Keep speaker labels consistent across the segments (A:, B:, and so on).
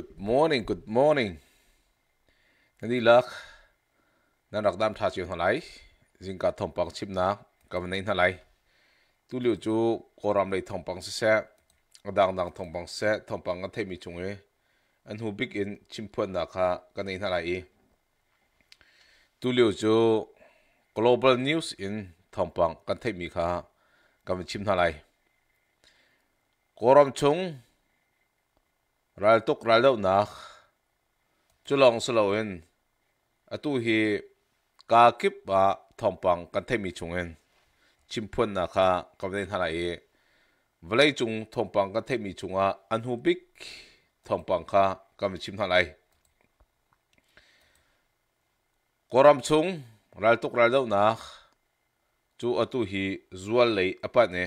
A: Good morning, good morning. Nên đi lạc. Nên lạc đam thả chiều hôm nay. Dinh cả thông bằng chip nạc. Cảm ơn hôm nay. Tu liệu chú cô rằm lấy thông bằng xe. Đang đang thông bằng xe. Thông bằng ngân thay mì chung ấy. E. Anh hù bích in chim phân nạc hạ. Cảm ơn hôm nay. Tu liệu chú Global News in thông bằng ngân thay mì hạ. Cảm ơn chim hôm nay. Cô rằm chung ral tuk ral deuh nak chulong saloin tu hi ka kip ba thompang kan themi chungin chimphun na kha kamden halai vlei chung thompang kan themi chunga anhu bik thompang kha kam chim halai koram chung ral tuk ral deuh nak chu tu hi zual lei apa ne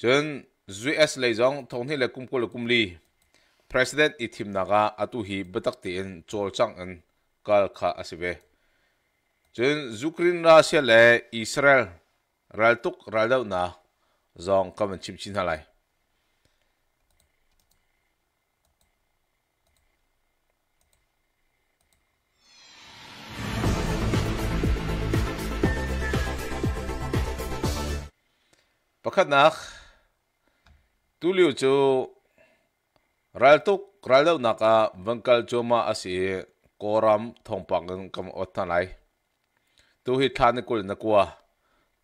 A: chen zui s lei jong thong hi le kum ko le kum li president i thim naga atu hi batakti in chol chang an kal kha asibe chen zukrin russia le israel raltuk raldaw na zong kaman chim chin halai pakhat nak tu liu chu Raltuk raldo naka vangkal choma asi koram thongpangan kam othanai. Tu hi thani kul nakwa.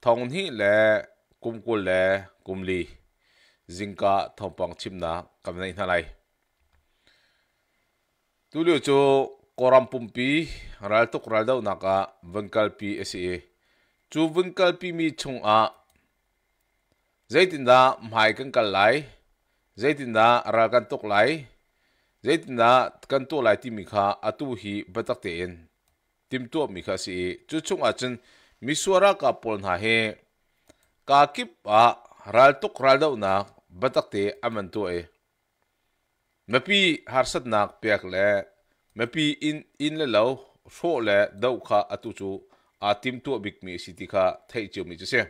A: Thong hi le kum kul le kum li. Zinka thongpang chimna kam na inhalai. Tu liu chu koram pumpi raltuk raldo naka vangkal pi asi. Chu vangkal pi mi chung a. Zaitinda mhai kankal lai tin đã ra lại tok tin đã kan to lại ti mi kha atu hi batak te in tim to mi kha si e. chu chung a chen mi suara ka pol ha he ka kip à ral tóc ral đầu na batak te aman to e mapi harsat nak pek le mapi in in le lo số le dau kha atu chu à tim to bik mi si ti kha thei chu mi chu se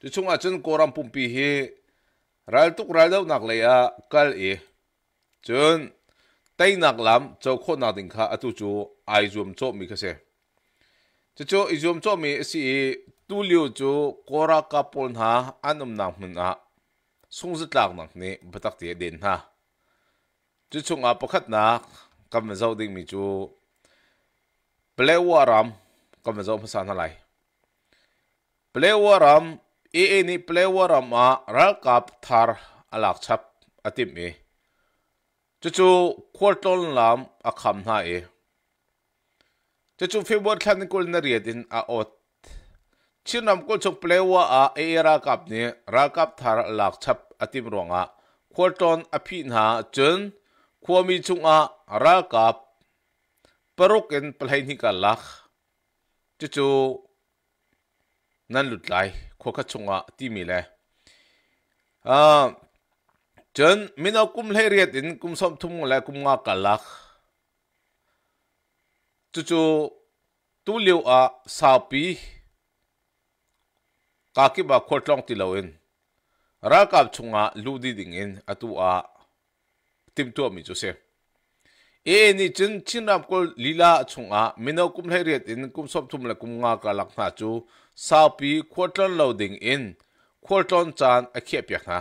A: chu chung a chen koram pumpi he ral tuk ral deuh nak lei a kal i chun tei nak lam chau kho na ding kha atu chu ai zum cho mi kha se chu chu i zum cho mi si tu liu chu kora ka pol na anum na hun a sung zit lak nak ni batak ti den ha chu chung a pakhat na kam zau ding mi chu plewaram kam zau phasan lai plewaram อีเอนี่เปลวรมารักกับทาร์อลักชับอติมีจู่ๆควอตนลามอาคำหน้าเยจู่ๆฟิวอร์ทันกุลนเรียดินอาอดชินำกุลชกเปลวอาเอรักกับนี่รักกับทาร์อลักชับอติมรวงอ่ะควอตนอภินาจนควมีจุงอารักกับปรุก็นเพลงนี้กาลักจู่ๆนั่นหลุดไหลขวักชงอ่ะที่มีเลยอ่าจนมินาคุมเลียดินคุมสมทุ่งและคุมงากัลักจู่ๆตุเลียวอ่ะสาวปีกากิบะขวดลองติลาวินรักับชงอ่ะลูดีดิ่งอินอตัวอ่ะติมตัวมิจูเซเอ็นี่จนชินรับกลลีลาชงอ่ะมินาคุมเลียดินคุมสมทุ่งและคุมงากัลักนาจูสาวปีควอตลอนโหลดดิ้งอินควอตลอนจานอเขียบยักนะ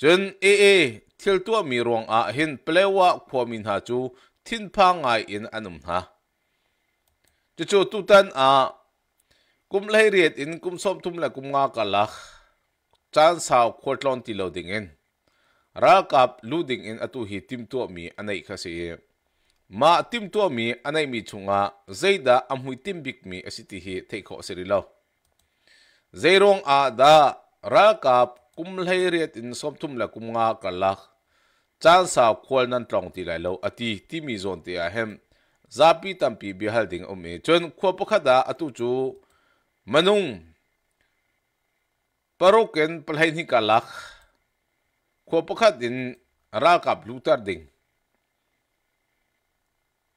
A: จนเอเอทิลตัวมีรวงอาหินเปลว่ควมินหาจูทินพังไงอินอนุมฮะจะจูตุตันอากุมไลเรียดอินกุมสมทุมและกุมงากะลักจานสาวควอตลอนติโหลดดิ้งอินรากับลูดิ้งอินอตุหิติมตัวมีอันไหนคะเสีย mà tim tua mi anh ấy mi chung à chunga zeida huy tim bik mi asiti hi theikho serilo zeirong a da ra kap kum lhei riat in som thum la kum nga kalak chan sa khol nan tlong ti lai lo ati ti mi zone te a hem zapi pi bi hal ding om chân e. chon kho pakha da atu chu manung paroken palhain hi kalak kho pakha din ra kap lutar ding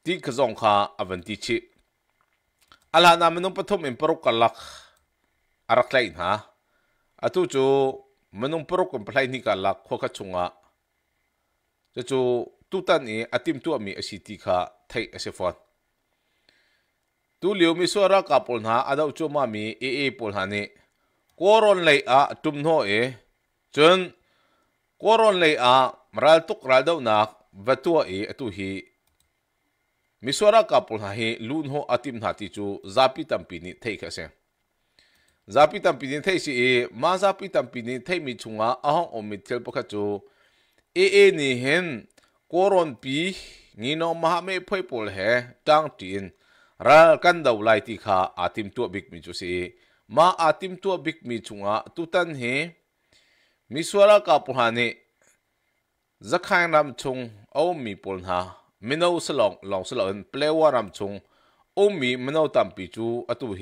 A: ทีกซองข้าอวันทีชิอาลานามันนุ่งปฐมอินปรุกัลลักอารักไลน์ฮะอาทูจูมันนุ่งปรุกันพลายนิกัลลักขวักชงอ่ะจะจูตุตันเออติมตัวมีอสิติข้าไทยเอสิฟอนตูเลียวมิสวรักกับปนฮะอาดาวจูมามีเอเอปนหานี่กอรอนเลยอ่ะจุมโนเอจนโครอนเลยอ่ะมรัลตุกรัลดาวนักเวทัวเอตุฮี misora kapul na hi lun ho atim na ti chu zapi tampi ni thei kha se zapi tampi ni thei si e ma zapi tampi ni thei mi chunga ahong omi thel pakha chu e e ni hen koron pi ni no ma me phoi pol he tang tin ra kan dau lai ti kha atim tu bik mi chu si ma atim tu bik mi chunga tutan he misora kapul ha ne zakhain ram chung au mi pol na มินาวสลองลองสลองเปลวารำชงอมมีมินาวตัมปิจูอตุเฮ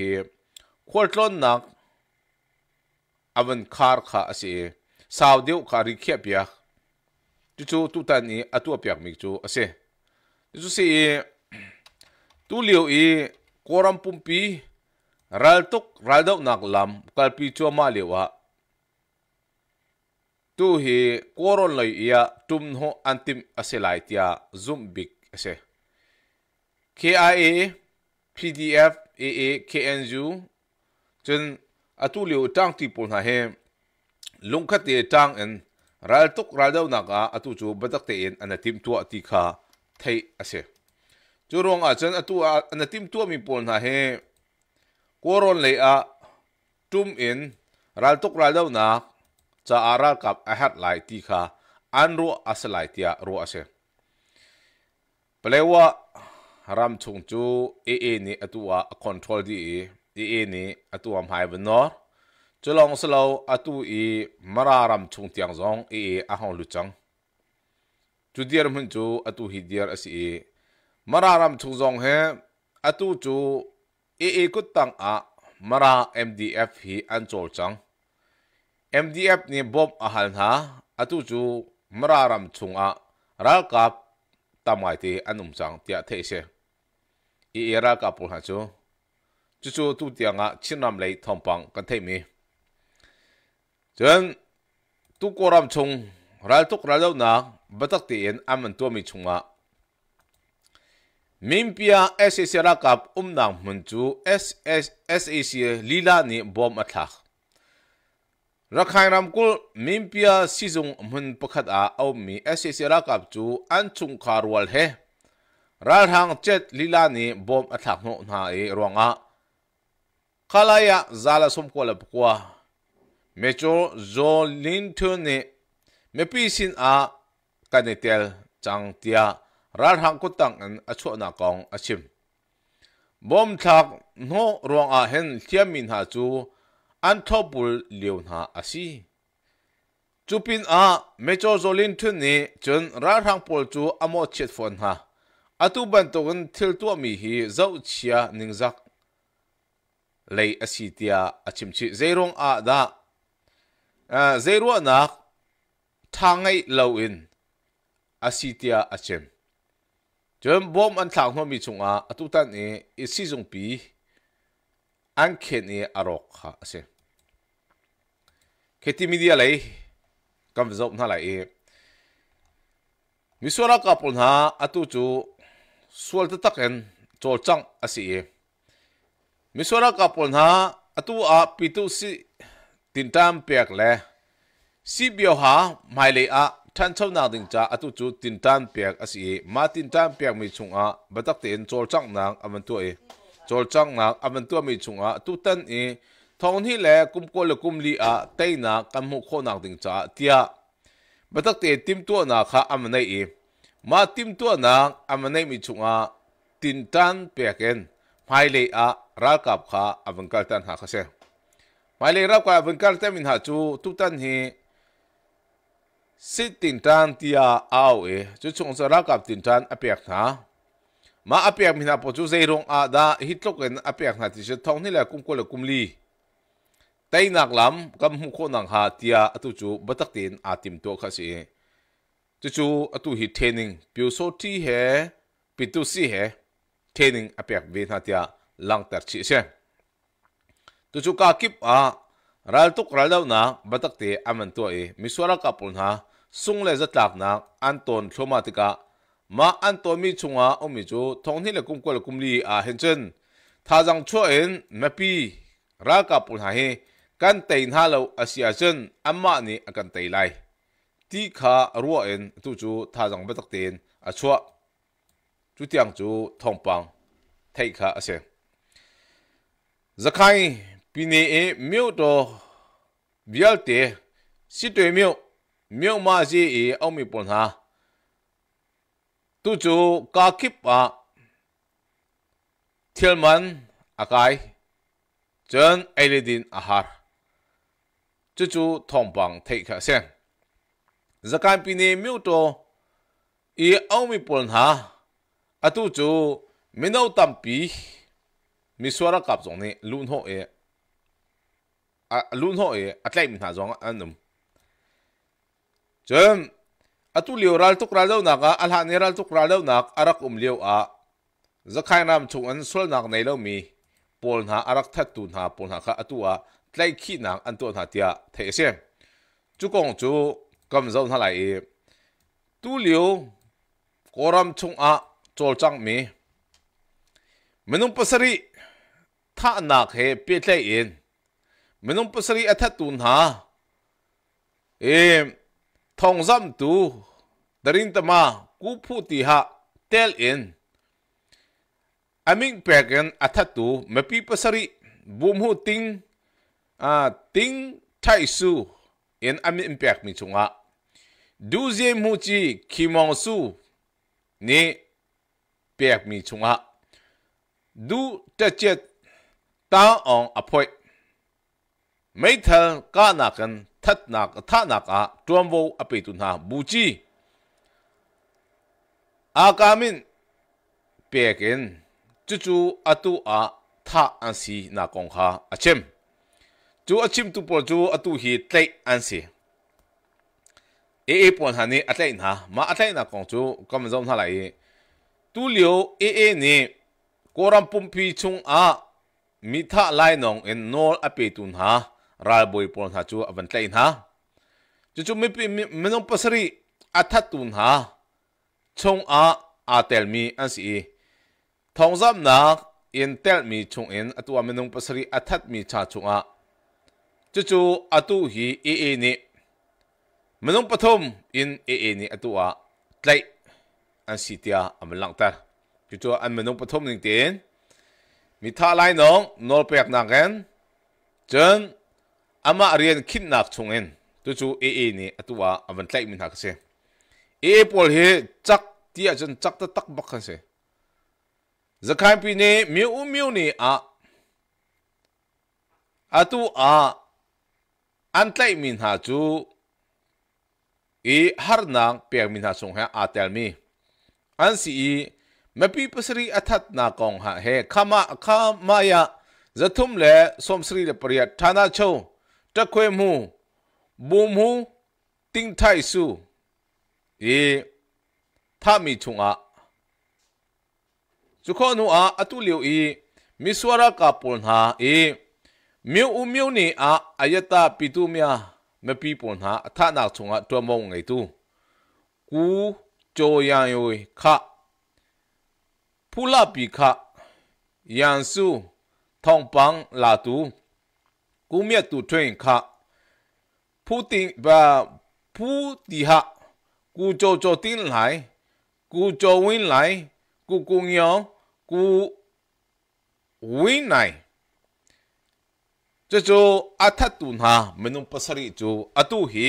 A: ควอลตอนนักอวันคาร์ขาอสีสาวเดียวคาริเคียบยักจูจูตุตันนี้อตัวเปียกมิจูอสีจูจูสีตูเลียวอีกอรัมปุ่มปีรัลตุกรัลดอกนักลำกัลปีจัวมาเลียวะ tu hi koron loi ia tum ho antim ase lai tia zoom big ase KIA PDF ee KNU chân atu liu tang ti pon ha he lung kha te tang en ral tuk ral dau naka atu chu batak te en anatim tua ti kha thei ase chu rong a chân atu anatim tua mi pon ha he koron le a tum in ral tuk ral dau nak จะอารากับอาหัดหลายตีขะอันรู้อาศัยสลารู้อาศัยเสแปลว่ารำชงจูเอเอนี่อตัวคอนโทรลดีเอเอนี่อตัวหายบนนอจะลองสลาวอตัวอีมารารำชงเตียงซองเอเออาหองลุจังจุดเดียร์มันจูอตัวฮิดเดียร์อสีมารารำชงซองเฮอตัวจูเอเอกุตังอ่ะมาราเอ็มดีเอฟฮีอันโจลจัง MDF ni bom ahal na atu chu mararam chunga ral kap tamai ti anum chang tia the se i era ka pul ha chu chu chu tu tia nga chinam lei thompang kan thei mi chen tu koram chung ral tuk ral na batak ti en aman tu mi chung chunga mimpia SSC rakap umnang mun chu SSC e lila ni bom athak รักไฮรำกุลมิมพิอาซิซุงมันประคัดอาเอามีเอสเอสรักับจูอันจุงคารัวลเฮรัฐทางเจ็ดลิลานีบอมอัฐักโนนาเอรวงอาคาลายะซาลาสมกวลปกัวเมโจโจลินทุนเนเมปีสินอากันเตลจังเตียรัฐทางกุตังอันอชวนากองอชิมบอมทักโนรวงอาเห็นเทียมมินหาจูอันทบุลเลียวนาอาศีจูปินอาเมโจโซลินทุนนี้จนร้านทางปอลจูอโมเชิดฟอนฮาอตุบันตกันทิลตัวมีฮีเจ้าเชียนิงซักเลยอาศีเตียอาชิมชิเจรงอาดาเออเจรัวนักทางไงเลวอินอาศีเตียอาชิมจนบอมอันทางหนมีจงอาอตุตันเออิสิจงปีอันเขนีอารอกฮะอาชิ khi media đi lấy cầm rộng nó lại mi sual cặp pol ha atu chu sual ta taken chol chang asi mi sual cặp pol ha atu a pitu si tin tam pek le si bio ha mai le a than chau na ding cha atu chu tin tam pek asi ma tin tam pek mi chung a bắt te en chol chang nang aman tu e chol chang nang aman tu mi chung a tu tan e ทองนี่แหละกุมกลกุมลีอาเตยนักัำหุโคนักดิงจ้าเตียมัตักเตติมตัวนักข้าอเมนเอมาติมตัวนักอเมนเอมีจุงอาตินตันเปียกเันไม่เลยอารักกับขาอวังกัลตันหาข้าเสไม่เลยรับกับอวังกัลตันมินหาจูทุกตันเฮสิตินตันเตียเอาเอจุดชงสรักกับตินตันอเปียกนะมาอเปียกมินหาปจุเซรงอาดาฮิตลกเอ็นอเปียกนาที่จะทองนี่แหละกุมกลกุมลี tay nak lam kam mu kho nang ha tia atu chu batak tin atim to kha si chu chu atu hi training piu so ti he pitu si he training apek ve na tia lang tar chi se chu chu ka kip a ral tuk ral daw na batak te aman to e miswara ka pun ha sung le zatlak na anton thlomatika ma anton mi chunga omi chu thong ni le kum ko le kum li a henchen thajang cho en mapi ra ka pun ha he kan tei na lo asia chen amma ni akan tei lai ti kha ruwa en tu chu tha jang ba tak ten a chua chu tiang chu thong pang thei kha ase zakai pine e miu to vial te si tui miu miu ma ji e au mi pon ha tu chu ka kip a thiel man akai chen eledin ahar chú chú thông bằng thấy khả sen. Giờ cái bình này miêu to, ý ông mi bồn e. e, ha, à tu chú mình đâu tạm bì, mi xóa ra cặp giống này luôn hộ ế, à luôn hộ ế, à lại mình thả giống anh em. Chấm, à tu liều ra tục ra đâu nạc, à hạ này ra tục ra đâu nạc, à rắc um liều à, giờ cái nam chung anh xóa nạc này đâu mi, bồn ha, à rắc thắt tuôn ha, bồn ha khá à tu à, ไล่ขี้หนังอันตัวหาเตียเทเสียจุกงจูกำจัดท่าไหลตู้เหลียวกรมชงอาโจลจังมีมนุษย์ปัสริท่าหนักเหเปียไลเองมนุษย์ปัสริอัฐตุนหาเอทองซ้ำตูดรินตมากูพูดตีหาเตลเองอามิงแปลกันอัฐตูเมปีปัสริบุมหูติง a ting thai su in ami impact mi chunga du je mu chi kimong su ni pek mi chunga du ta chet ta on apoi mai thal ka na kan that na tha na ka tuambo ape tu na bu chi akamin pekin chu chu atu a tha an si na kong kha achem จูอาชิมตุปอจูอตุฮีเตยอันซีเอเอปอนฮันนี่อัตไลนะมาอัตไลนะกองจูก็มันจอมท่าไหลตูเลียวเอเอนี่กอรัมปุมพีชงอามิทะไลนองเอ็นนอลอเปตุนฮะราบอยปอนฮาจูอวันไลนะจูจูไม่เป็นไม่ต้องปัสรีอัตตุนฮะชงอาอาเตลมีอันซีทองซ้ำนักเอ็นเตลมีชงเอ็นอตัวไม่ต้องปัสรีอัตมีชาชงอาจู่ๆอตุฮีเอเอนี่มันต้องปฐมอินเอเอนี่อตุอาไกลอันสิทอาอเนมันหลังตาจู่ๆอันมันต้องปฐมหนึ่งเตียนมีท่าไล่น้องนอลเปียกนักเงินจนอามาเรียนคิดหนักชงเงินจู่ๆเอเอนี่อตุอาอันมันไกลมินหักเสียเอปอลเฮจักที่อาจ์จักตะตักบักเสียจะใครปีนี้มิวมิวนี่อ่ะอตุอาอันไลมินหาจูอีฮาร์นางเปียกมินหาสงหาอาเตลมีอันสีมปีปสรีอัทัดนากองหาเฮขมาขามายะจะทุ่มเลสมสรีเลปริยัตทานาโชตะเควยมูบูมูติงไทสูอีถ้ามีชุงอะจุขอนูอาอตุเลียวอีมิสวรากาปุลหาอีမြို့ဦးမြို့နေအားအယတပီတုမြာမပီပွန်ဟာအထနောက်ဆုံးကအတွက်မုံငိတူကူကြော်ရန်ယိုခဖူလာပီခယန်စုထောင်ပန်းလာတူကူမြတ်တူထွင်ခဖူတင်ဘာဖူတီဟာကူကြော်ကြော်တင်းလိုင်းကူကြော်ဝင်းလိုင်းကူကူညောင်ကူဝင်းနိုင် chu athatun ha menung pasari chu atu hi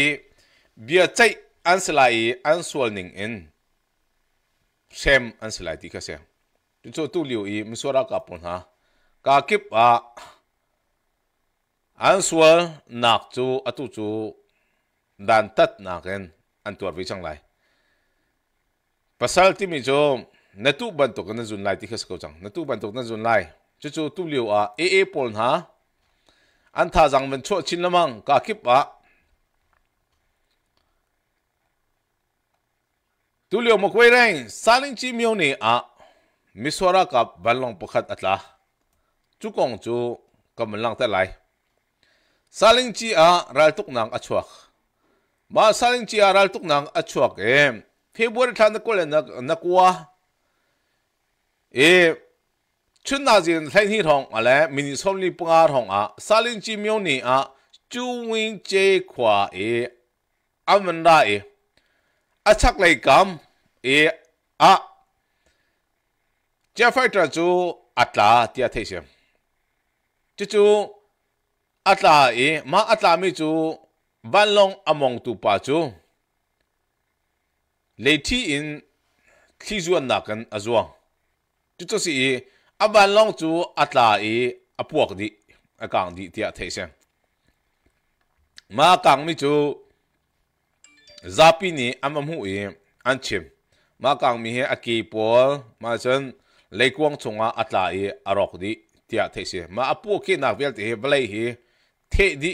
A: bia chai anselai ansualning in sem anselai ti kase chu tu liu i misora ka pon ha ka kip a ansual nak chu atu chu dan tat naken antuar vi chang lai pasal ti mi chu natu bantok na zun lai ti khas ko chang natu bantok na zun lai chu chu tu liu a e e ha 안타 장면 초 진러망 까키빠 툴리오 모코이랭 사링치 묘니 아 미소라 까 발롱 포캅 아틀라 주공주 까물랑 딸라이 사링치 아 랄뚝낭 아추악 마 사링치 아 랄뚝낭 아추악 에 페브르 탄데 꼴레 나나 꾸아 에ชุนนาจินเทนที่ทองอะไรมินิสอมลีปงอาทองอ่ะซาลินจิมิโอนีอ่ะจูวิงเจขวาเออามันได้เออาชักเลยกำเออะเจ้าไฟตระจูอัตลาเตียเทเซียมจู่จูอัตลาเอมาอัตลามิจูบันลงอมองตูปาจูเลที่อินที่จวนนักันอจวงจู่จู่สิ a ban long chu a tla e a puak di a kang di tia thei se ma kang mi chu zapi ni amam hu e an chim ma kang mi he a ki pol ma chen leikwang chunga a tla e a rok di tia thei se ma a puak ki nak vel te he blai hi the di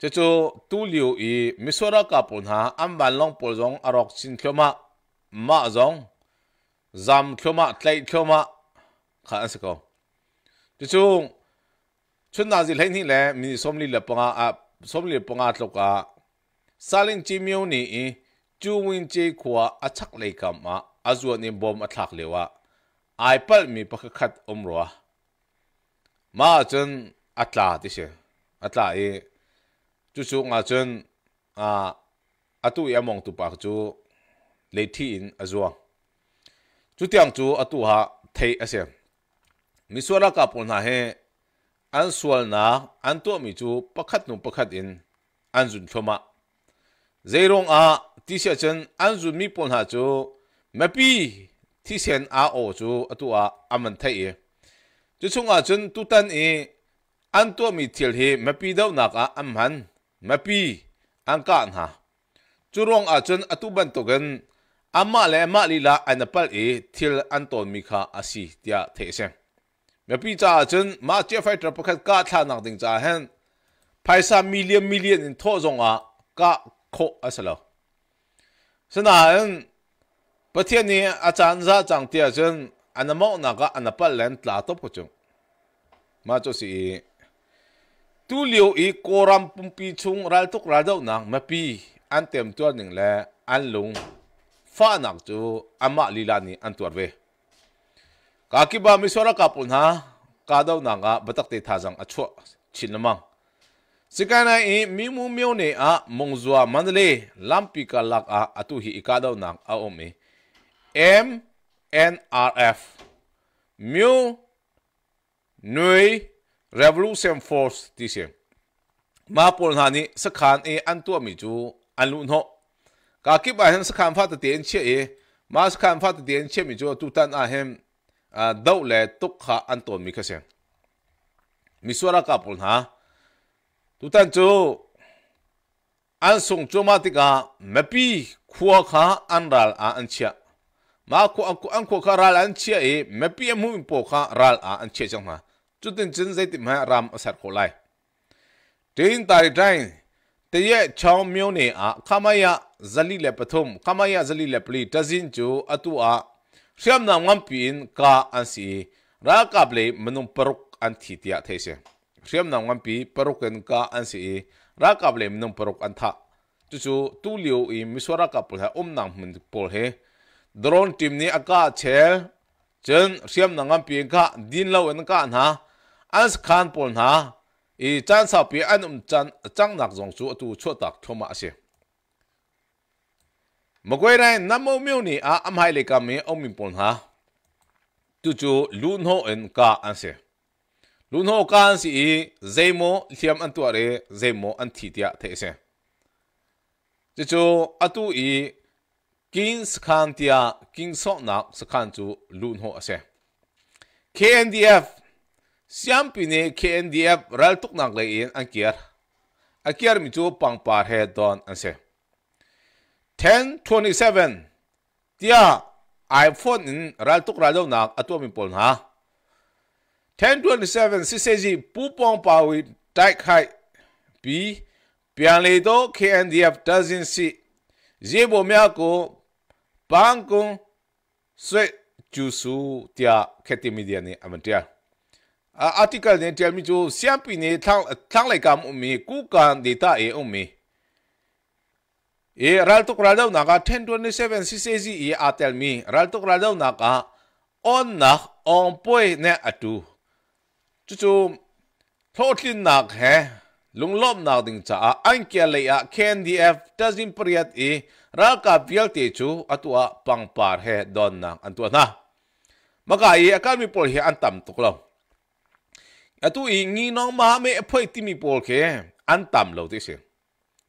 A: cho cho tu liu i misora ka pon ha am ban long pol jong a rok chin thloma ma jong zam khoma tlai khoma kha asako ti chung chun na zi lain ni le mi somli le panga a somli le panga tloka saling chi myo ni i chu win che khwa achak le kam ma azwa ni bom athak lewa ai pal mi pakha khat omro ma chun atla ti she atla e chu chu nga chun a atu yamong tu pak chu le thi in azwa chú tiếng chú ở tu ha thấy à xem mi suara ka pon ha he an sual na an tu mi chú pakhat nu pakhat in an jun thoma zeirong à, ti sia chen an jun mi pon ha chú mapi thi sen à ô chú ở tu a aman thấy e chú chung a chân tu tan e an tu mi thil he đâu dau à a am han mapi an ka ha chú rong à chân ở atu ban to gen ama le ma li la an pal e til anton mi kha asi tia the se me pi cha chen ma che fai tra pakhat ka tha nak ding cha hen paisa million million in tho zong a ka kho asalo sana an pathian ni a chan za chang tia chen anamo na ka anapal len tla top ko chung ma cho si tu liu i koram pumpi chung ral tuk ral dau nang ma pi an tem tuan ning le an lung fa nam tu ama lila ni antuar ve ka ki ba misora ka pun ha ka dau na nga batak te tha jang achwa chinamang sikana i mi mu myo ne a mongzwa mandale lampi ka lak a atu hi ika dau na a om e m n r f mu nui revolution force ti se ma pon hani sakhan e antu mi chu anlu no ka ki ba hen sakhan fa ta ten che e ma sakhan fa ta ten che mi jo tu tan a hem a dau le tuk kha an ton mi kha se mi suara ka pol ha tu tan chu an sung chu ma ti ka me pi khuwa kha an ral a an chia ma ko an ko an ko kha ral an chia e me pi mu po kha ral a an chia chang ha chu tin chin zai ti ma ram asar ko lai tin tari train te ye chao myo ne a khamaya zali le pathum kamaya zali le pli tazin chu atua siam na ngam pin ka an si ra ka ble manung paruk an thi tia the se siam na ngam pi paruk en ka an si ra ka ble manung paruk an tha chu chu tu liu i misora ka pul ha um nang mun pol he drone team ni aka chel chen siam na ngam pi ka din lo en ka na as khan pol na i chan sa pi an um chan chang nak zong chu tu chho tak thoma ase မကွဲတိုင်းနမုံမြို့နေအားအမိုင်လေကမင်းအုံမီပွန်ဟာတူချူလူနှောအန်ကာအန်စေလူနှောကန်စီဇေမိုလျှမ်အန်တူရဲဇေမိုအန်တီတျာသေစေတူချူအတူဤကင်းစကန်တျာကင်းဆော့နာစကန်ချူလူနှောအစေ KNDF စျမ်ပီနေ KNDF ရလ်တုကနာလေအန်အကီယာအကီယာမီချူပန်ပါဟဲဒွန်အန်စေ1027 tia iPhone ral tuk ral na atu mi pol ha 1027 si se ji pu pong pa wi tai khai bi pian le do KNDF doesn't see ye bo mya ko bang kun swe chu su tia kheti media ni amtia article ne tia mi chu siam pi ne thang thang lai kam mi ku kan data e um mi e ral tuk ral daw naka 1027 ccg sezi e atel mi ral tuk ral daw naka on nak on poy ne atu chu chu thotlin nak he lunglom nak ding cha a ankia le a kndf tazim priat e ral ka pial te chu atua pangpar he don nak antua na maka e akami pol he antam tuk lo atu i ngi nong ma me phoi timi pol ke antam lo ti se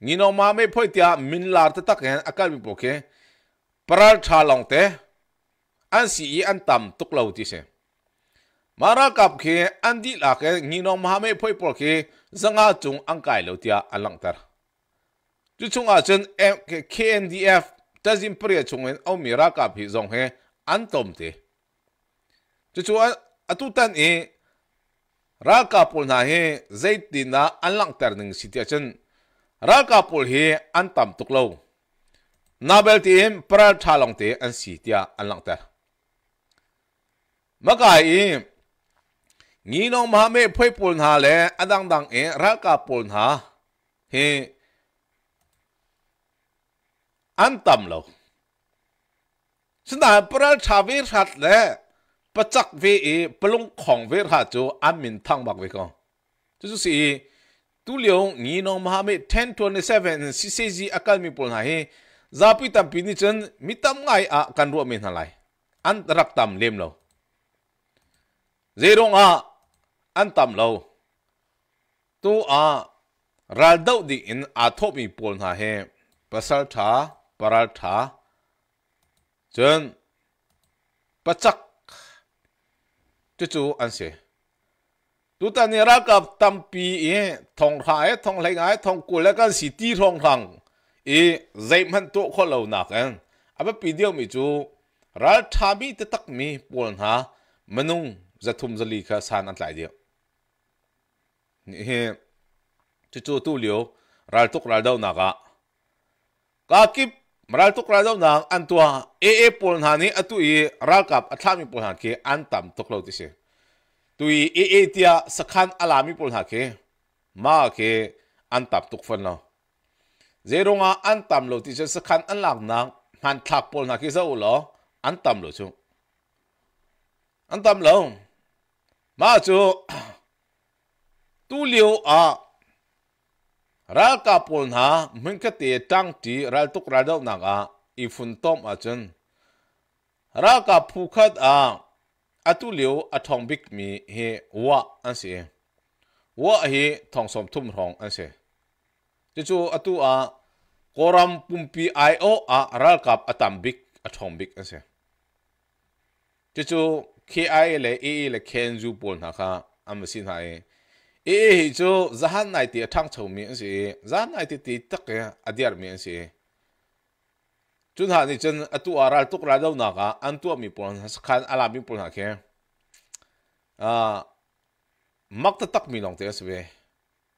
A: ni no ma me phoi tia min lar ta tak hen akal bi poke paral tha long te an an tam tuk lo ti se mara kap khe an di la ke ni no ma me phoi por khe zanga chung an kai lo tia an lang tar chu chung a chen KNDF ta jim pre chung en mira kap hi zong he an tom te chu chu atu tan e ra ka pol na he zaitina an lang tar ning sitia chen รักกับปุลฮีอันตามตุกโลวนาเบลทีมปราชาลงเตอันสีเตียอันหลังเตะมากายอีงี้น้องมาไม่พ่อยปุลหาเลยอันดังดังเอรักกับปุลหาเฮอันตามโลวฉันได้ปรทชาวิรัตเลยประจักษ์วีปลุงของวิรัตจูอันมินทังบักวิกองจุดสี่ tu leong ngi nong mahamit 1027 ccg akal mi pol na he zapi tam pini chen mitam ngai a kan ru min halai an rak tam lem lo zerong a an tam lo tu a ral dau di in a thop mi pol na he pasal tha paral tha chen pachak chu chu an se ตุตานีรักับตัมปีเอทองหายทองไหลงายทองกุลแล้วกนสีตีทองทังเอใจมันตัวคนเหล่านักเองอาเปปีเดียวมิจูรัทามีตะตักมีปวนหามนุงจะทุ่มจะลีกสานอันหลายเดียวนี่จู่่ตู้เลียวรัลตุกรัลเดาหนักอะกากิบรัลตุกรัลเดาหนักอันตัวเอเอปวนหานี้อัตุเอรัฐกับอัฐามีปวนหาเกออันต่มตกเ่าที่เช่ tui e e tia sakhan alami pol hake ma ke antap tuk fan na zeronga antam lo ti sakhan an lak na han thak pol na ke a u lo antam lo chu antam lo ma chu tu liu a ral ka pol na mun ka te tang ti ral tuk ra do na ga i fun tom a chen ral ka phu khat a အတူလျောအထောင်ဘစ်မီဟေဝါအန်စီဝါဟေထောင်စုံထုံထောင်အန်စီကျချိုအတူအာကောရမ်ပုမ်ပီအိုင်အိုအာရလ်ကပ်အတမ်ဘစ်အထောင်ဘစ်အန်စီကျချို KI လေအေးလေကန်ဇူပေါ်နာခါအမစင်ဟိုင်အေးဟိချိုဇဟန်နိုင်တီအထောင်ချုံမင်းစီဇဟန်နိုင်တီတီတက်ရအဒီယာမင်းစီจุนหานี่จนอตุอารัลตุกราดาวนักอันตัวมีปนสคันอาลามีปนหักแค่อ่ามักตะตักมีน้องเตสเว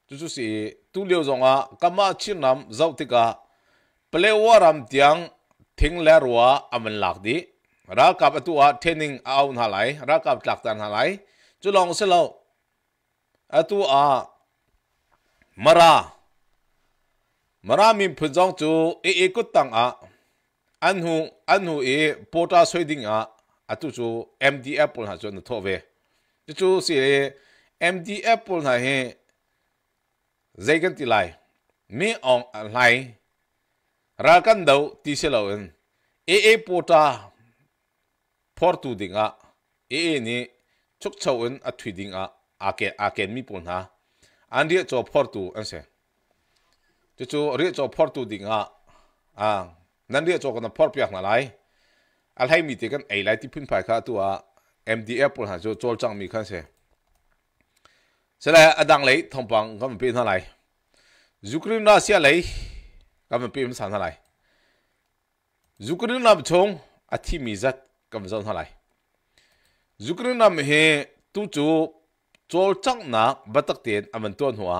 A: จุจุสีตุเลียวจงอ่ะกามาชินนำเจ้าติกาเปลวารำเตียงทิ้งแลรัวอามันหลักดีรักกับอตุอาเทนิงเอาหนาไหลรักกับหลักตันหาไหลจุลองเสลาอตุอามารามารามีพื้นจองจูเอเอกุตังอ่ะ anh hùng anh hùng ấy bỏ ra suy định à à tu chú MD Apple hả cho nó thọ về tu chú xí MD Apple này he dây cái tỷ lại mi ông lại ra cái đầu tí xí lâu anh ấy ấy bỏ ra bỏ tu định à ấy ấy nè chúc cháu anh à thủy định à à cái à cái mi bỏ hả anh đi cho bỏ tu anh xem tu chú đi cho bỏ tu định à à นั่นเรียกจกันพอดเปียกนาไลอัลให้มีเตกันไอไลที่พึ่งไปค่ะตัว MDF ปุ่นหาจูโจจังมีขั้นเสียสละอดังเลยทองปังก็มันเป็นเท่าไหร่ยูเครนรัสเซียเลยก็มันเป็นสันเท่าไหร่ยูเครนนับชงอาทิมีจัดก็มันสันเท่าไหร่ยูเครนนับเฮตูจูโจจังนักบัตรเตียนอมันตัวหัว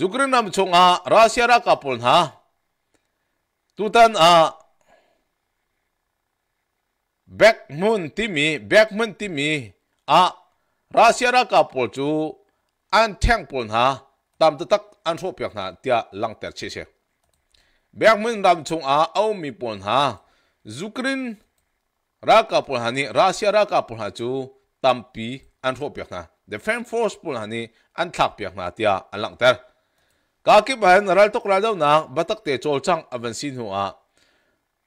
A: ยูเครนนับชงอารัสเซียรักกับปุ่นหา tutan a ah, backmun timi backmun timi a ah, russia ra ka pol chu an thang pol ha tam ta tak an ro pyak na tia lang ter chi se backmun ram chung a au mi pon ha zukrin ra ka pol ha ni russia ra ka pol ha chu tampi an ro pyak na the frame force pol ha ni an thak pyak na tia an lang ter Kakip ay naral tukla daw na batak te cholchang avansin hua.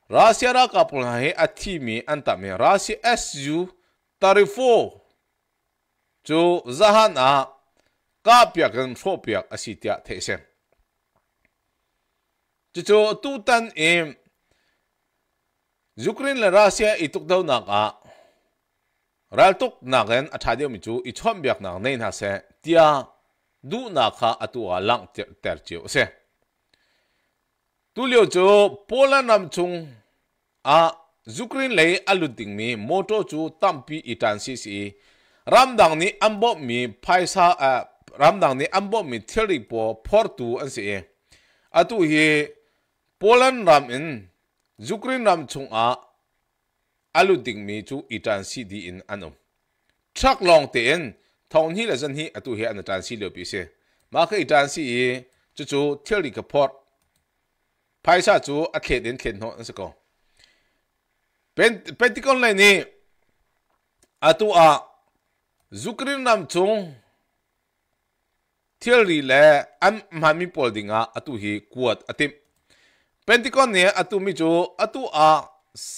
A: Rasya ra kapul hahi at timi antami rasi SU tarifo. Chu zahan a kapyak ng sopyak asitya teisen. Chu chu tan im Ukraine la Russia ituk daw na ka. Raltuk na gen at hadiyo michu ichombiak na ngayon hase. Tiya du na kha atua lang ter chiu se tu liu chu pola nam chung a zukrin lei alu ding mi moto chu tampi itan si si ramdang ni ambo mi phaisa a ramdang ni ambo mi theri po phor tu an si atu hi polan ram in zukrin ram chung a alu ding mi chu itan si di in anum thak long te in ထောင်ဟီလဇန်ဟီအတူဟဲအန်တန်စီလိုပီစေမာခိတန်စီယေချူချူသီလီကပေါ့ဖိုင်ဆာချူအခေဒင်ခေနောအစကောပန်ပန်တီကွန်လိုင်းနီအတူအာဇုကရင်နမ်ချုံသီလီလေအမ်မမီပေါ်ဒီငါအတူဟီကွတ်အတိပန်တီကွန်နီအတူမီချူအတူအာ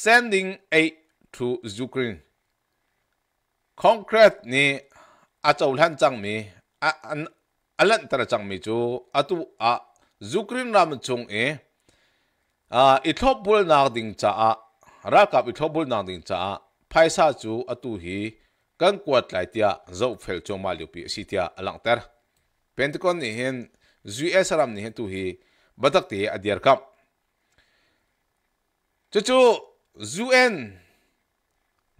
A: sending aid to Ukraine concrete ni achau lan chang mi a an alan tara chang mi chu atu a zukrin ram chung e a ithop bul nak ding cha a ra kap ithop bul nak ding cha a phaisa chu atu hi kan kwat lai tia zo fel chong ma lu pi si tia alang tar penticon ni hen us ram ni hen tu hi batak ti adiar kam chu chu zuen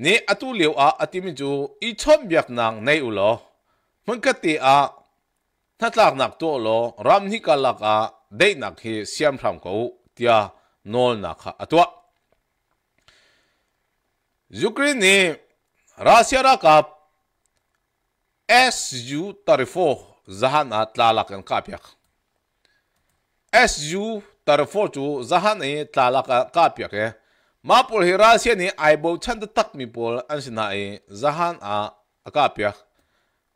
A: นี่อตุเลวอาอติมิจูอีชมอยากนางในอุโลมันก็ตีอาถ้าตากหนักตัวโลรำนิกาลักอาได้หนักเฮเสียมพรำกูเตียนอลนักอตัวยูเครนนี่รัสเซียรักับยูตาริโฟอจหันอัตลาลักกันกับยักยูตาริโฟจูจหันเอตลาลักกันบยักเอ Mapul hira sian ni ai bo chan ta tak mi pol an sin na zahan a akapia.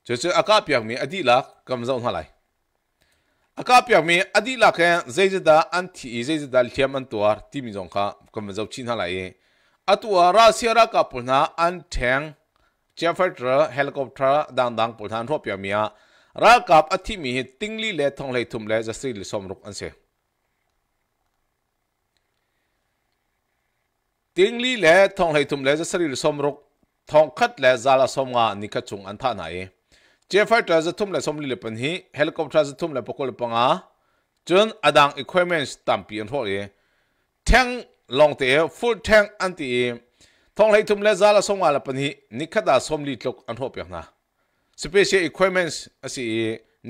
A: Chu chu akapia mi adila kam zong halai. Akapia mi adila ke zeizida an ti zeizida liam an tuar ti mi zong kha kam zong chin halai e. Atua ra siara ka pulna an theng Jeffrey helicopter dang dang pulhan mi mia ra kap athi mi ting li le thong le thum le jasri li som ruk an se. ติงลีแหล่ทองให้ทุ่มเหล่จะสรีรสมรกทองคัดแหล่ซาลาสมงานิคัดจงอันท่าไหนเจฟฟร์จะทุ่มแหล่สมลีเลปันหีเฮลิคอปเตอร์จะทุ่มแหล่ปกติปังอาจนอดังอีควเมนต์ตามปลี่ยนหัวเอแทงลองเตะฟูลแทงอันตีทองให้ทุ่มแหล่ซาลาสมงาเลปนฮีนิคัดาสมลีตกอันหัวเปียกนะสเปเชียลอุปกรณ์สิ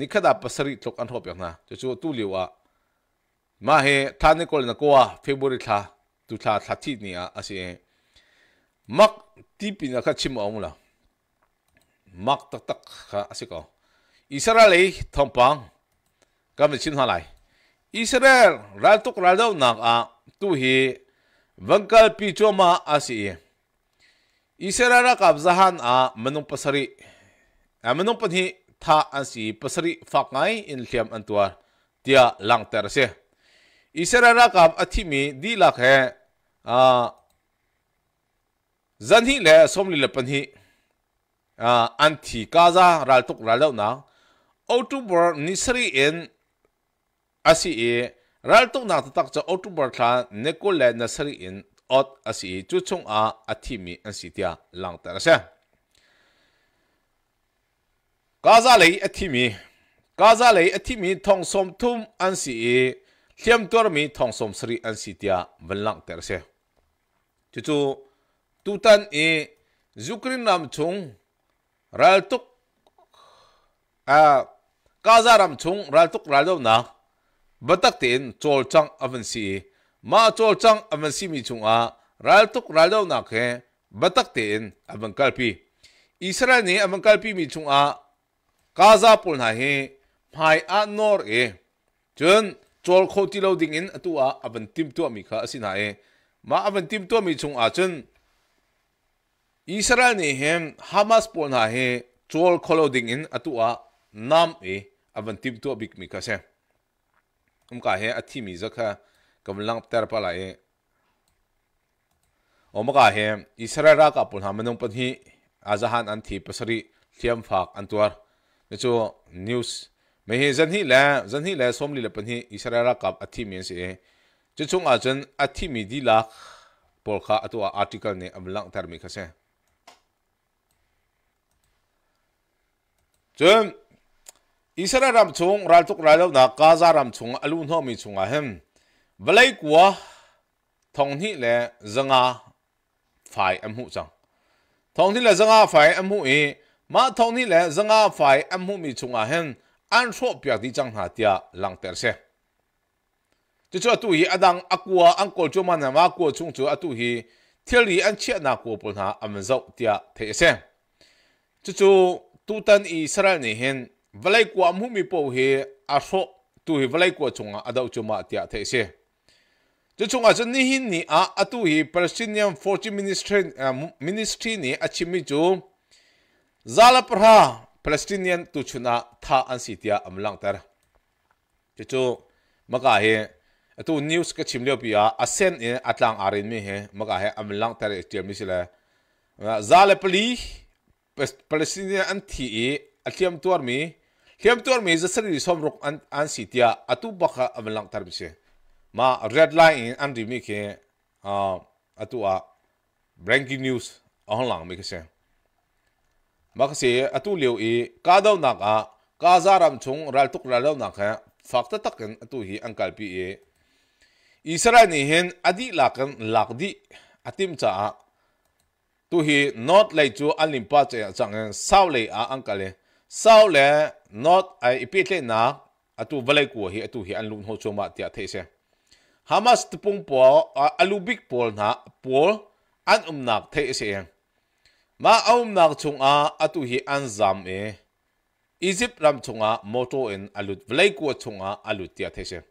A: นิกัดาปัสรีตกอันหัวเปียกนะจะจู่ตู้เหลียวมาเฮท่านิโกลยนักว่าเฟบริลท่า tu thla thla ti ni a e mak ti pin ka chim a la mak tak tak a si ko israel ei tong pang kam chin ha lai israel ral tuk ral dau nak a tu hi vangkal pi si e israel ra kabzahan a manung pasari a manung pan hi tha si pasari fak ngai in liam an tuar tia lang ter se isera rakab athimi di lak he a zan hi le somli le pan hi a anthi kaza ral tuk ral dau na october nisri in asi e ral tuk na ta tak cha october thla nekol le nasri in ot asi chu chung a athimi an si tia lang ta sa kaza lei athimi kaza lei athimi thong som thum an si e thiam tuar mi thong som sri an sitia vanlang ter Chú chú chu tutan e zukrin nam chung ral tuk à kaza ram chung ral tuk ral do na batak tin chol chang avan si ma chol chang avan si mi chung a ral tuk ral do na khe batak tin avan kalpi israel ni avan kalpi mi chung a kaza pul na he phai a nor e chun Chola खो ती लौ दिंग इन अतु आ अबन तिम तो अमी खा असिन हाए मा अवन तीम तो अमी चुंग आचन इसरा ने हेम हमास पोन हे चोल खो लौ दिंग इन अतु आ नाम ए अवन तीम तो बिक मी खा से हम का है अथि मी जखा कमलंग तर पला ए ओम का हे इसरा रा का पुन हमनों पधि आजहान अंथि पसरी थियम फाक अंतवर नेचो news ไม่เห็นจันทีแล้วจันทีแล้วสมลีละเป็นเฮอิสราเอลกับอัติมีเสียจะจงอาจารย์อัติมีดีลักปอลข้าตัวอาร์ติเคิลเนี่ยอัมลังทาร์มิกเสียจนอิสราเอลชงรัลตุกรัลนักกาซารามชงอลุนหอมีชงอ่ะเห็นเวลากัวทองที่แล้วจังอาฝ่ายอัมหุจังทองที่แล้วจังอาฝ่ายอัมหุเอมาทองที่แล้วจังอาฝ่ายอัมหุมีชงอ่ะเห็น an thro pia ti chang ha tia lang ter se chu chu tu hi adang akwa angkol chu man ma ko chung chu atu hi thiali an che na ko pol na am zau tia the se chu chu tu tan israel ni hen valai ko am hu mi po hi a thro tu hi valai ko chunga adau chu ma tia the se chu chunga chu ni hin ni a atu hi palestinian fortune ministry ministry ni achimi chu zala praha palestinian tu chuna tha an si amlang tar chu chu maka he tu news ka chimleo pia asen in atlang arin mi he maka he amlang tar e tia misila zale pali palestinian an thi e atiam tuar mi tliam tuar mi zasari som rok an an si atu baka amlang tar bise ma red line in an ri mi ke a atu a breaking news ahlang mi ke se maxi atu liu i ka do nak a ka zaram chung ral tuk ral nak ha fakta takin atu hi angkal pi e israel ni hen adi lakan lakdi atim cha a tu hi not lei chu alim pa che chang e, sau lei a angkal le sau le not ai ipit le na atu valai ku hi atu hi anlun ho choma tia the se hamas tpung po alubik pol na pol an umnak the se yang e ma aum nak chung a atu hi an zam e Egypt ram chunga moto in alut vlei ku chunga alut tia these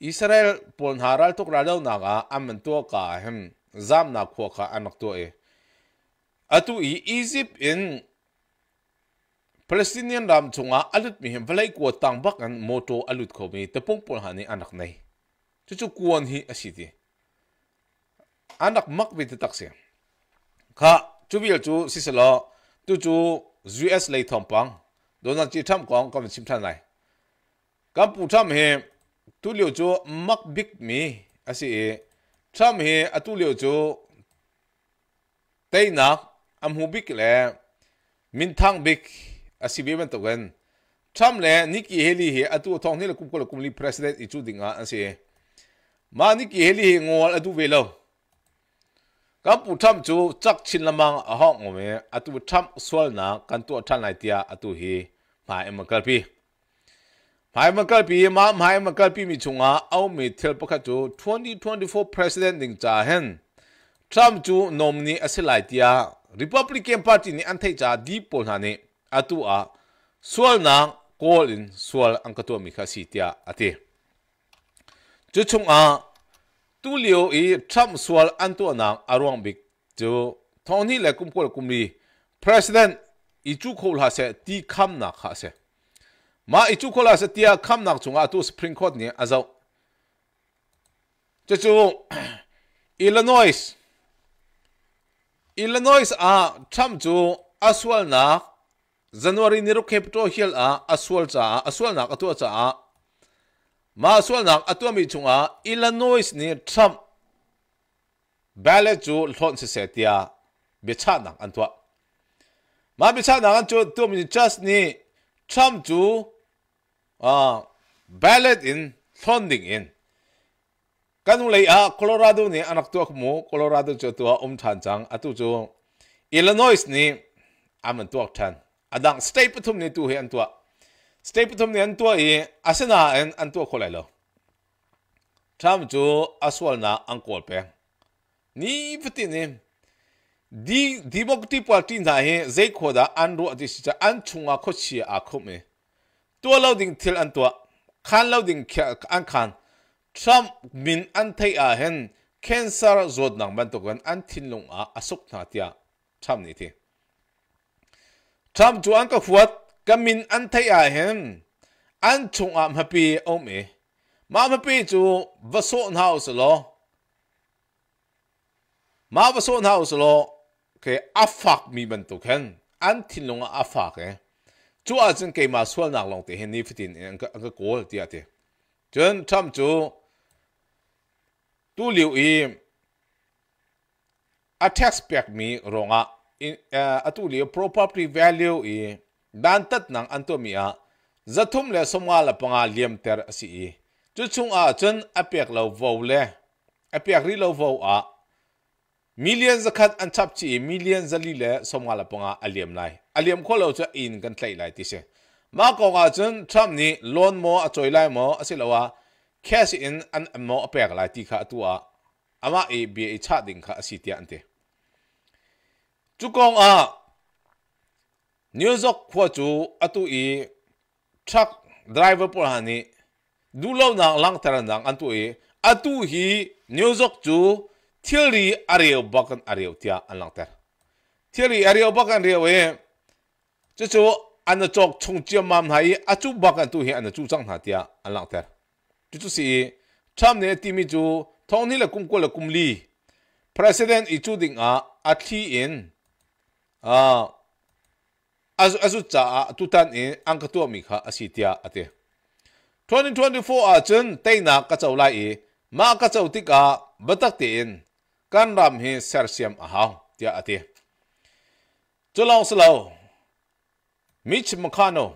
A: Israel pon haral tok radaw na ga amen tua ka hem zam na kho kha anak to e atu i Egypt in Palestinian ram chunga alut mi hem vlei ku tang bak an moto alut kho mi te pong pon hani anak nei chu chu kuon hi asiti anak mak bi te takse kha chú biết chú xí xí lo tu chú US lấy thòng bằng đó là chỉ tham quan có mình chim than này các phụ tham hệ tu liệu chú mắc big mi à sĩ tham hệ à tu liệu chú tây nạc âm hú big lệ minh thang big à sĩ biết bên tôi gần tham lệ Nikki Haley hệ à tu thong hệ là cũng có là cũng li president ichu dinga à sĩ e. mà Nikki Haley ngồi à tu về lâu กับผู้ทำจูจักชินละมังห้องเมอตุทำสวลนากันตัวท่านไอเตียอตุฮีหมายมังกรพีหมายมังกรพีมาหมายมังกรพีมีชงอาเอาเมเทลปะกจู2024 president ดิงจ่าเห็นทรัมจูนอมนีอสิไลเตีย Republican Party นี่อันเทจ่าดีปอลฮานีอตุอาสวลนางโกลินสวลอังกตัวมีข้าสิเตียอติจุชงอาတူလီယိုအီထရမ်စဝါလ်အန်တိုနာအရောင်ဘစ်ဂျိုထောင်းနီလေကုမ်ကောကုမ်ရီပရက်ဇီဒန့်အီချူခိုလ်ဟာဆေတီခမ်နာခါဆေမာအီချူခိုလ်ဟာဆေတီယာခမ်နာချုံအတူစပရင်ကော့နီအဇောကျကျုံအီလနိုစ်အီလနိုစ်အာထရမ်ဂျိုအစဝလ်နာဇန်နဝါရီနေရိုကေပတိုဟီလ်အာအစဝလ်ချာအစဝလ်နာကတူချာมาส่วนนักอัตวมีจงอาอิลลานอยส์นี่ทรั้มเบลจูหลอนเสียเตียเบชานักอันตัวมาเบชานักอันจูตัวมีจัสนี่ทรั้มจูอ่าเบลอินหลอนดิ่งอินกันุเลยอาโคโลราโดนี่อันักตัวขโมโคโลราโดจูตัวอุ้มทันจังอัตุจูอิลลานอยส์นี่อามันตัวทันอดังสเตย์ปฐุมนี่ตัวเห็นตัวสเตปุทมเนี่นตัวเองอาเซนาเอ็นอันตัวคนไรล่ะทรัมป์จู่อาสวลน่าอังกอร์เปงนี่พูดนี่ดีดีบอกที่พปัที่นไหนเจ้าขอดาอันรู้อดีตจะอันชงอาคุชีอาคุเมตัวเราดึงเทลอันตัวขันเราดึงแค่อันขันทรัมป์มินอันไทยอาเห็นเคนซาร์จดหนังบรรทุกันอันทิ้งลงอาอาสุกนาทีทรัมป์นี่ทีทรัมป์จู่อันก็ฟัดก็มินอันเทียเห็นอันชงอามาปีอมเอมามาปีจูวสุนฮาสโลมาวสุนฮาสโลคออาฟักมีบรรทุกเห็นอันทิ้งลงอาฟักเอจูอาจึงเกี่ยมาส่วนหนักลงที่เห็นนี่ฟตินองก็ก็โกลที่อาทิจนทำจูตู้เหลียวอีอัตแท็กสเปกมีรองอ่ะอ่ตูเหลียว property value อี dan tat nang antomia zathum le somnga la panga liam ter si i chu chung a chen apek lo vo le apek ri lo vo a million zakat an chap chi million zali le somnga la panga aliam lai aliam kho lo cha in kan tlai lai ti se ma ko ga chen tham ni loan mo a choi lai mo asi lawa cash in an mo apek lai ti kha tu a ama e bi e cha ding kha asi ti ante chu kong a new york khua chu atu i truck driver por hani du lo na lang taran dang antu i atu hi new york chu theory areo bakan areo tia anlang ter theory areo bakan reo e chu chu an chok chung chiam mam hai achu bakan tu hi an trăng hà ha tia lang ter chu chu si tham ne ti mi chu thong ni là kum ko là kum li president i định à, a athi in à azu azu cha ah, tutan e angka tu mi kha asitia ate 2024 a chun teina ka chaulai e ma ka chauti ka batak te in kan ram he sersiam a ha tia ate chulau slau mich mkhano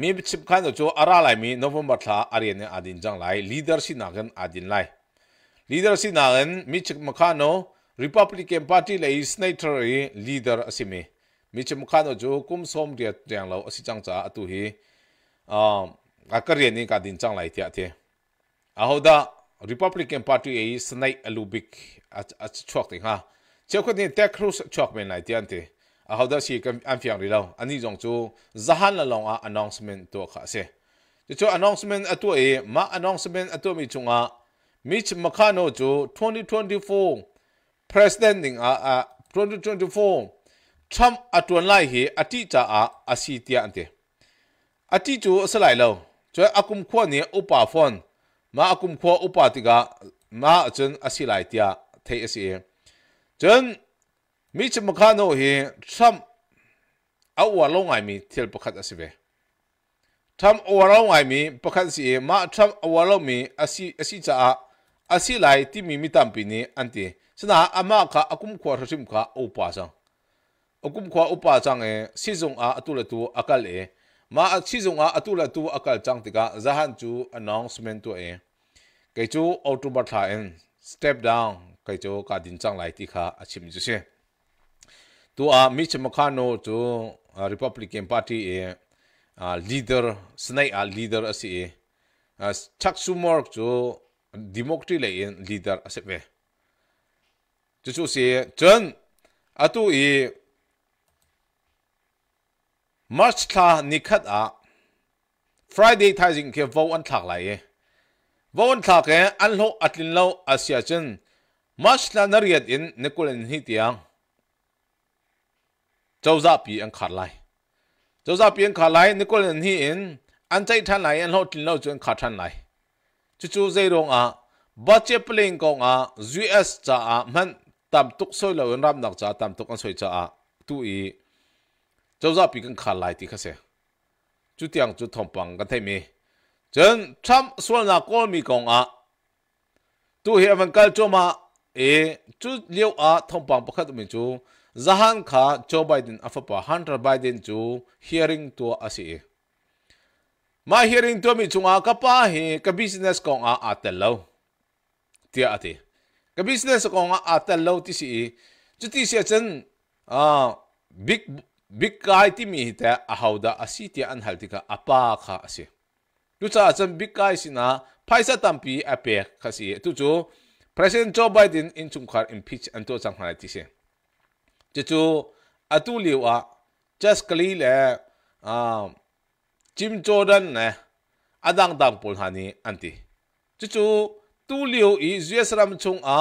A: mi bichip khano chu ara lai mi november tha arian adin jang lai leader si nagan adin lai leader si nagan mich mkhano republican party lai senator leader asimi Mitch McConnell 就恭喜我们这边的西昌 h 啊，注意啊，那个原因到底是哪一天？啊，好的，Republican Party 的 Snake Lubik 啊，昨天哈，昨天的 Tucker h Choate 哪一天的？啊，好的，是跟安菲尔领导，安菲尔就 n g 拉隆啊，announcement g c h 做假设，就做 announcement 啊，注意，嘛，announcement 啊，注意，注意，Mitch McConnell y four p r e s i d i n g a a t w e n t y twenty four ထရမ်အတွန်လိုက်ဟေအတိတာအာအစီတျန်တေအတိတူအစလိုက်လောကျွဲအကုမ်ခွန်နေဥပါဖွန်မာအကုမ်ခွန်ဥပါတိကမာအကျန်အစီလိုက်တျာထေအစီကျွန်းမိချမခနိုဟေထရမ်အဝါလုံးအိုင်မီသေလ်ပခတ်အစီပဲထမ်အဝါလုံးအိုင်မီပခတ်စီမာထမ်အဝါလုံးမီအစီအစီချာအစီလိုက်တိမီမီတမ်ပီနေအန်တီစနာအမခအကုမ်ခွန်ရရှိမခဥပါဆောင် okum khwa upa chang e sizung a atula tu akal e ma sizung a atula tu akal chang tika zahan chu announcement to e kai chu october tha en step down kai chu ka din chang lai ti kha achim chu se tu a mitch mkhano chu republican party e leader snai a leader asi e chak sumor chu democracy le leader asep ve chu chu se chen atu i March ทานิคัดอ่ะ Friday ทายจริงเกี่ยวกับวันทักไหลเอวันทักเออันโลอัตลินเลวอาเซียจัน March ทานเรียดอินนิคุลันฮิตยังเจ้าซาปีอันขาดไหลเจ้าซาปีอันขาดไหลนิคุลันฮิอินอันใจทันไหลอันโลตินเลวจนขาดทันไหลจู่ๆใจรงอ่ะบัจเจ็บเลงกองอ่ะ US จ้าอ่ะมันตามตุกซอยเลวอันรำหนักจ้าตามตุกอันซอยจ้าอ่ะตู้อี cháu ra bị cần khai lại thì khác sẽ chú tiếng chú thông bằng cái thế mi chân trăm số là có mi công à tu hiểu văn cái chỗ mà ế chú liệu à thông bằng bắc khát mình chú Zahan kha Joe Biden afapa Hunter Biden chú hearing tua asi e. mà hearing tua mi cái kapa hi cái business công kong a atelo à ati cái business kong a atelo ti si e. chu tí si chân à big bikai ti mi te a hauda asi ti an haltika apa kha ase tu cha chan bikai sina paisa tampi ape khasi tu chu president joe biden in chung khar impeach an to chang hala ti se chu chu atu liwa just kali le um jim jordan ne adang dang pol hani anti chu chu tu liu i us ram chung a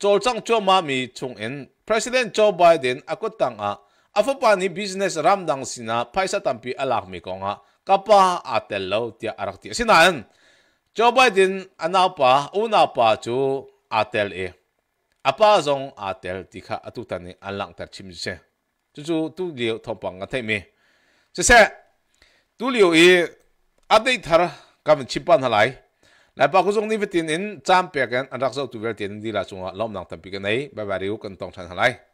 A: chol chang cho ma mi chung en president joe biden akot tang a afapani business ramdang sina paisa tampi alak mi konga kapa atel lo tia arak tia sinan Joe Biden anapa unapa chu atel e apa zong atel tikha atutani alang tar chim se chu chu tu liu thopang nga theme se se tu liu e update thar kam chipan halai lại bao cũng đi với tiền in trăm bạc cái anh tu về tiền đi là chúng họ lom nặng tầm bị riu cần tông sản hàng